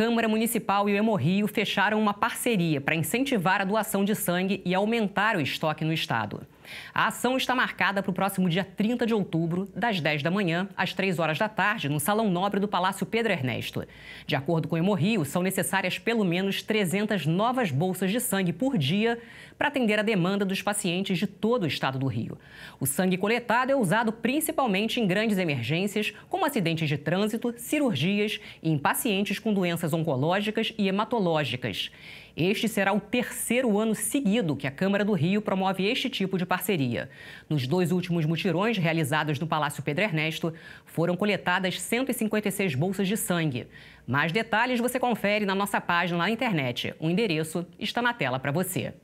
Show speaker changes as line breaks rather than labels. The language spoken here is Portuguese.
Câmara Municipal e o Hemorrio fecharam uma parceria para incentivar a doação de sangue e aumentar o estoque no estado. A ação está marcada para o próximo dia 30 de outubro, das 10 da manhã às 3 horas da tarde, no Salão Nobre do Palácio Pedro Ernesto. De acordo com o Hemorrio, são necessárias pelo menos 300 novas bolsas de sangue por dia para atender a demanda dos pacientes de todo o estado do Rio. O sangue coletado é usado principalmente em grandes emergências, como acidentes de trânsito, cirurgias e em pacientes com doenças oncológicas e hematológicas. Este será o terceiro ano seguido que a Câmara do Rio promove este tipo de parceria. Nos dois últimos mutirões realizados no Palácio Pedro Ernesto, foram coletadas 156 bolsas de sangue. Mais detalhes você confere na nossa página na internet. O endereço está na tela para você.